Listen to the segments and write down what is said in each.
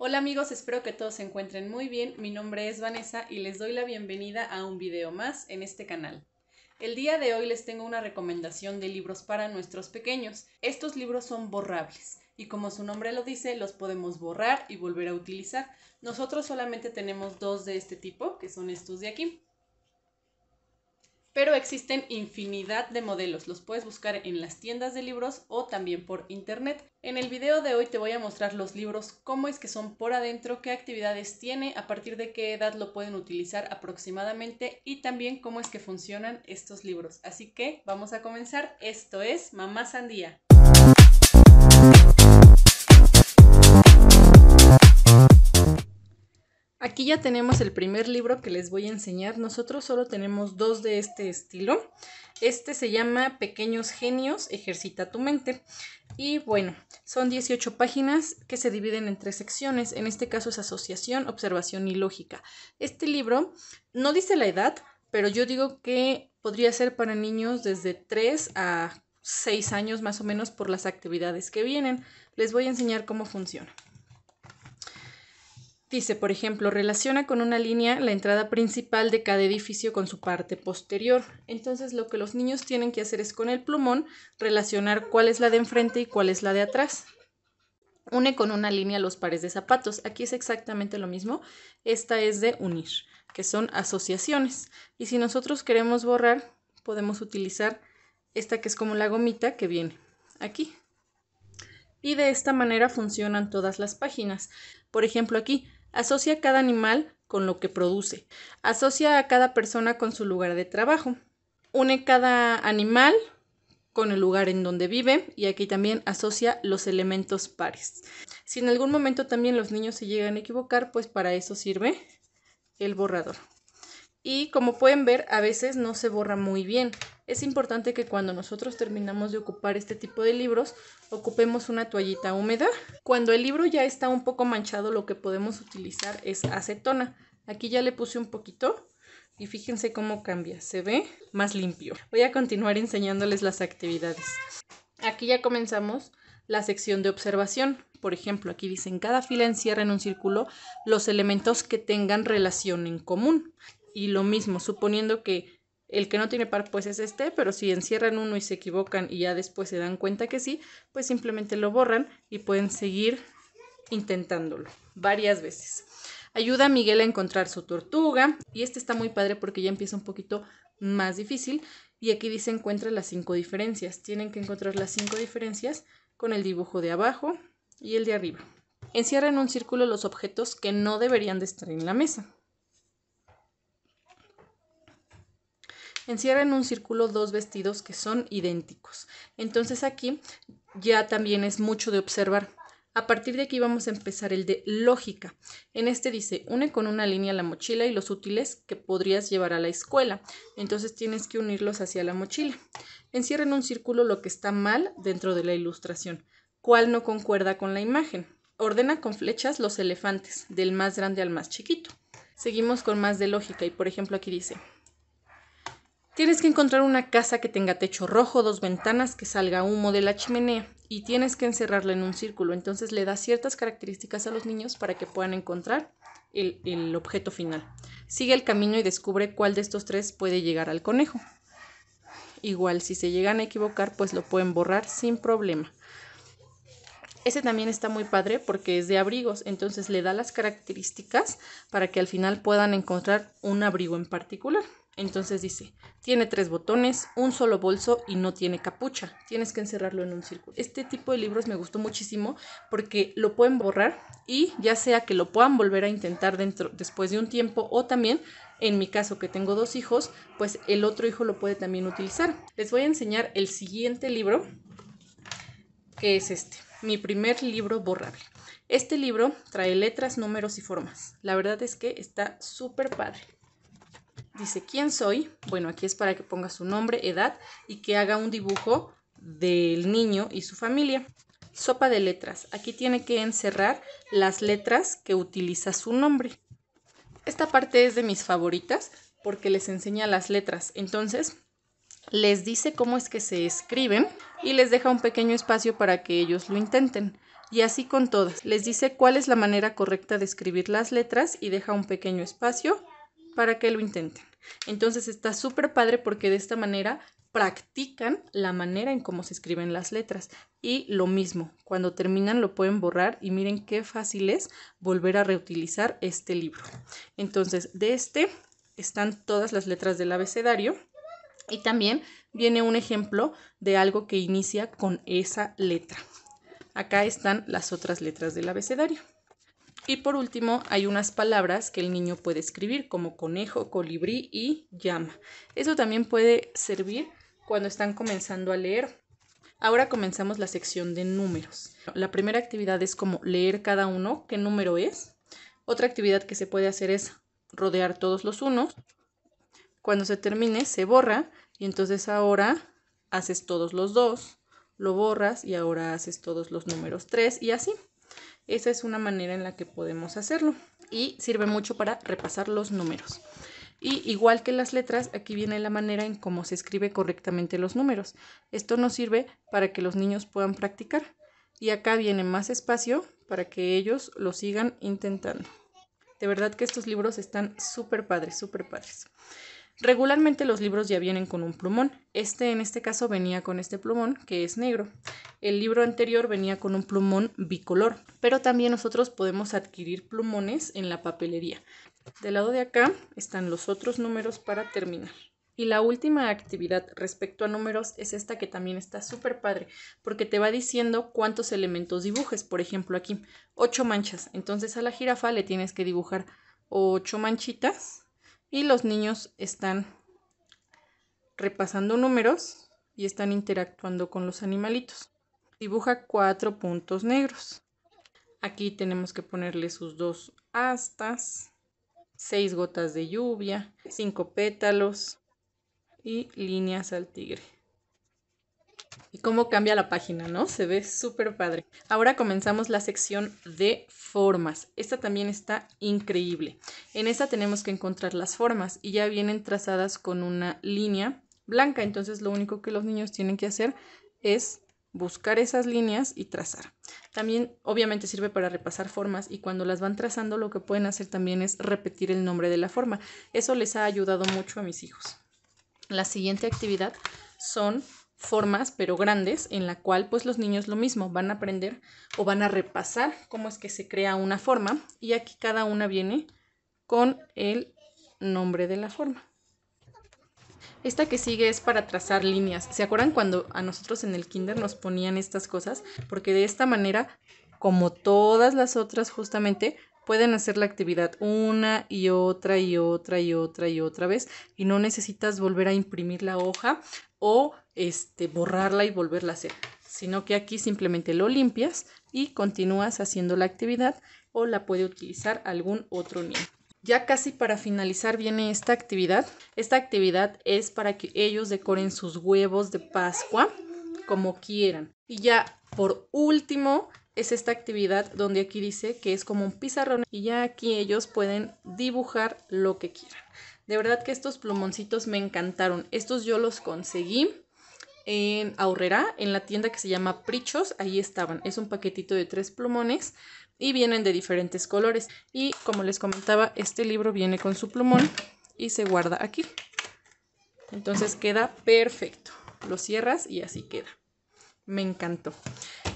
Hola amigos, espero que todos se encuentren muy bien. Mi nombre es Vanessa y les doy la bienvenida a un video más en este canal. El día de hoy les tengo una recomendación de libros para nuestros pequeños. Estos libros son borrables y como su nombre lo dice, los podemos borrar y volver a utilizar. Nosotros solamente tenemos dos de este tipo, que son estos de aquí pero existen infinidad de modelos, los puedes buscar en las tiendas de libros o también por internet. En el video de hoy te voy a mostrar los libros, cómo es que son por adentro, qué actividades tiene, a partir de qué edad lo pueden utilizar aproximadamente y también cómo es que funcionan estos libros. Así que vamos a comenzar, esto es Mamá Sandía. Aquí ya tenemos el primer libro que les voy a enseñar. Nosotros solo tenemos dos de este estilo. Este se llama Pequeños Genios, ejercita tu mente. Y bueno, son 18 páginas que se dividen en tres secciones. En este caso es asociación, observación y lógica. Este libro no dice la edad, pero yo digo que podría ser para niños desde 3 a 6 años más o menos por las actividades que vienen. Les voy a enseñar cómo funciona. Dice, por ejemplo, relaciona con una línea la entrada principal de cada edificio con su parte posterior. Entonces, lo que los niños tienen que hacer es con el plumón relacionar cuál es la de enfrente y cuál es la de atrás. Une con una línea los pares de zapatos. Aquí es exactamente lo mismo. Esta es de unir, que son asociaciones. Y si nosotros queremos borrar, podemos utilizar esta que es como la gomita que viene aquí. Y de esta manera funcionan todas las páginas. Por ejemplo, aquí Asocia cada animal con lo que produce. Asocia a cada persona con su lugar de trabajo. Une cada animal con el lugar en donde vive y aquí también asocia los elementos pares. Si en algún momento también los niños se llegan a equivocar, pues para eso sirve el borrador. Y como pueden ver, a veces no se borra muy bien. Es importante que cuando nosotros terminamos de ocupar este tipo de libros, ocupemos una toallita húmeda. Cuando el libro ya está un poco manchado, lo que podemos utilizar es acetona. Aquí ya le puse un poquito y fíjense cómo cambia, se ve más limpio. Voy a continuar enseñándoles las actividades. Aquí ya comenzamos la sección de observación. Por ejemplo, aquí dicen cada fila encierra en un círculo los elementos que tengan relación en común. Y lo mismo, suponiendo que el que no tiene par pues es este, pero si encierran uno y se equivocan y ya después se dan cuenta que sí, pues simplemente lo borran y pueden seguir intentándolo varias veces. Ayuda a Miguel a encontrar su tortuga y este está muy padre porque ya empieza un poquito más difícil y aquí dice encuentra las cinco diferencias. Tienen que encontrar las cinco diferencias con el dibujo de abajo y el de arriba. Encierra en un círculo los objetos que no deberían de estar en la mesa. encierra en un círculo dos vestidos que son idénticos. Entonces aquí ya también es mucho de observar. A partir de aquí vamos a empezar el de lógica. En este dice, une con una línea la mochila y los útiles que podrías llevar a la escuela. Entonces tienes que unirlos hacia la mochila. Encierra en un círculo lo que está mal dentro de la ilustración, cuál no concuerda con la imagen. Ordena con flechas los elefantes, del más grande al más chiquito. Seguimos con más de lógica y por ejemplo aquí dice, Tienes que encontrar una casa que tenga techo rojo, dos ventanas, que salga humo de la chimenea y tienes que encerrarla en un círculo. Entonces le da ciertas características a los niños para que puedan encontrar el objeto final. Sigue el camino y descubre cuál de estos tres puede llegar al conejo. Igual si se llegan a equivocar, pues lo pueden borrar sin problema. Ese también está muy padre porque es de abrigos, entonces le da las características para que al final puedan encontrar un abrigo en particular. Entonces dice, tiene tres botones, un solo bolso y no tiene capucha. Tienes que encerrarlo en un círculo. Este tipo de libros me gustó muchísimo porque lo pueden borrar y ya sea que lo puedan volver a intentar dentro después de un tiempo o también en mi caso que tengo dos hijos, pues el otro hijo lo puede también utilizar. Les voy a enseñar el siguiente libro que es este, mi primer libro borrable. Este libro trae letras, números y formas. La verdad es que está súper padre dice quién soy. Bueno, aquí es para que ponga su nombre, edad y que haga un dibujo del niño y su familia. Sopa de letras. Aquí tiene que encerrar las letras que utiliza su nombre. Esta parte es de mis favoritas porque les enseña las letras. Entonces, les dice cómo es que se escriben y les deja un pequeño espacio para que ellos lo intenten. Y así con todas. Les dice cuál es la manera correcta de escribir las letras y deja un pequeño espacio para que lo intenten. Entonces está súper padre porque de esta manera practican la manera en cómo se escriben las letras. Y lo mismo, cuando terminan lo pueden borrar y miren qué fácil es volver a reutilizar este libro. Entonces, de este están todas las letras del abecedario y también viene un ejemplo de algo que inicia con esa letra. Acá están las otras letras del abecedario. Y por último, hay unas palabras que el niño puede escribir, como conejo, colibrí y llama. Eso también puede servir cuando están comenzando a leer. Ahora comenzamos la sección de números. La primera actividad es como leer cada uno, qué número es. Otra actividad que se puede hacer es rodear todos los unos. Cuando se termine, se borra y entonces ahora haces todos los dos, lo borras y ahora haces todos los números tres y así. Esa es una manera en la que podemos hacerlo y sirve mucho para repasar los números. Y igual que las letras, aquí viene la manera en cómo se escribe correctamente los números. Esto nos sirve para que los niños puedan practicar. Y acá viene más espacio para que ellos lo sigan intentando. De verdad que estos libros están súper padres, súper padres. Regularmente los libros ya vienen con un plumón. Este en este caso venía con este plumón que es negro. El libro anterior venía con un plumón bicolor, pero también nosotros podemos adquirir plumones en la papelería. Del lado de acá están los otros números para terminar. Y la última actividad respecto a números es esta que también está súper padre, porque te va diciendo cuántos elementos dibujes. Por ejemplo, aquí, ocho manchas. Entonces a la jirafa le tienes que dibujar ocho manchitas y los niños están repasando números y están interactuando con los animalitos. Dibuja cuatro puntos negros. Aquí tenemos que ponerle sus dos astas, seis gotas de lluvia, cinco pétalos y líneas al tigre. Y cómo cambia la página, ¿no? Se ve súper padre. Ahora comenzamos la sección de formas. Esta también está increíble. En esta tenemos que encontrar las formas y ya vienen trazadas con una línea blanca. Entonces lo único que los niños tienen que hacer es buscar esas líneas y trazar. También obviamente sirve para repasar formas y cuando las van trazando lo que pueden hacer también es repetir el nombre de la forma. Eso les ha ayudado mucho a mis hijos. La siguiente actividad son formas, pero grandes, en la cual pues los niños lo mismo van a aprender o van a repasar cómo es que se crea una forma y aquí cada una viene con el nombre de la forma. Esta que sigue es para trazar líneas. ¿Se acuerdan cuando a nosotros en el kinder nos ponían estas cosas? Porque de esta manera, como todas las otras justamente, pueden hacer la actividad una y otra y otra y otra y otra vez y no necesitas volver a imprimir la hoja o este, borrarla y volverla a hacer, sino que aquí simplemente lo limpias y continúas haciendo la actividad o la puede utilizar algún otro niño. Ya casi para finalizar viene esta actividad. Esta actividad es para que ellos decoren sus huevos de Pascua como quieran. Y ya por último es esta actividad donde aquí dice que es como un pizarrón y ya aquí ellos pueden dibujar lo que quieran. De verdad que estos plumoncitos me encantaron. Estos yo los conseguí en Aurrera, en la tienda que se llama Prichos. Ahí estaban. Es un paquetito de tres plumones y vienen de diferentes colores. Y como les comentaba, este libro viene con su plumón y se guarda aquí. Entonces queda perfecto. Lo cierras y así queda me encantó.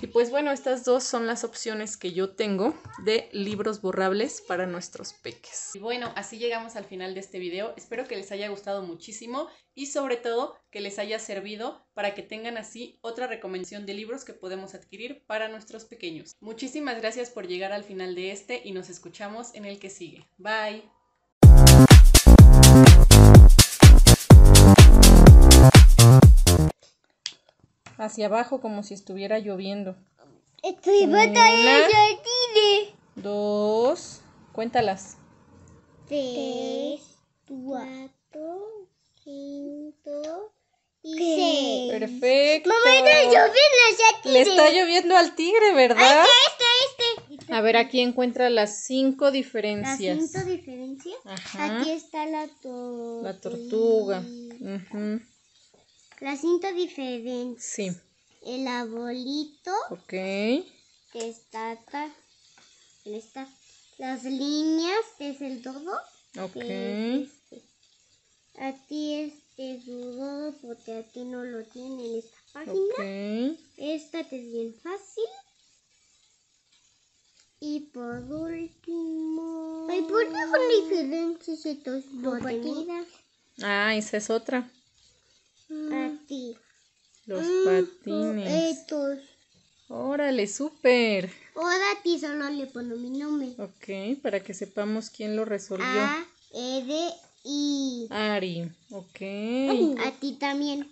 Y pues bueno, estas dos son las opciones que yo tengo de libros borrables para nuestros peques. Y bueno, así llegamos al final de este video. Espero que les haya gustado muchísimo y sobre todo que les haya servido para que tengan así otra recomendación de libros que podemos adquirir para nuestros pequeños. Muchísimas gracias por llegar al final de este y nos escuchamos en el que sigue. Bye. hacia abajo como si estuviera lloviendo. Estoy Una, Dos. Cuéntalas. Tres, cuatro, cinco y seis. Perfecto. Mamá, está lloviendo ese tigre. Le está lloviendo al tigre, ¿verdad? Este, este, este. A ver, aquí encuentra las cinco diferencias. Las cinco diferencias. Ajá. Aquí está la tortuga. La tortuga. Uh -huh la cinta diferente. Sí. El abuelito. Ok. Que está acá. Él está. Las líneas es el todo. Ok. aquí eh, este, a ti este es porque aquí no lo tiene en esta página. Okay. Esta es bien fácil. Y por último. ¿por qué son diferentes estos? Ah, esa es otra. Mm. ti Los mm, patines. Estos. Órale, súper. Ahora a ti solo le pongo mi nombre. Ok, para que sepamos quién lo resolvió. A, E, D, I. Ari, ok. A ti también.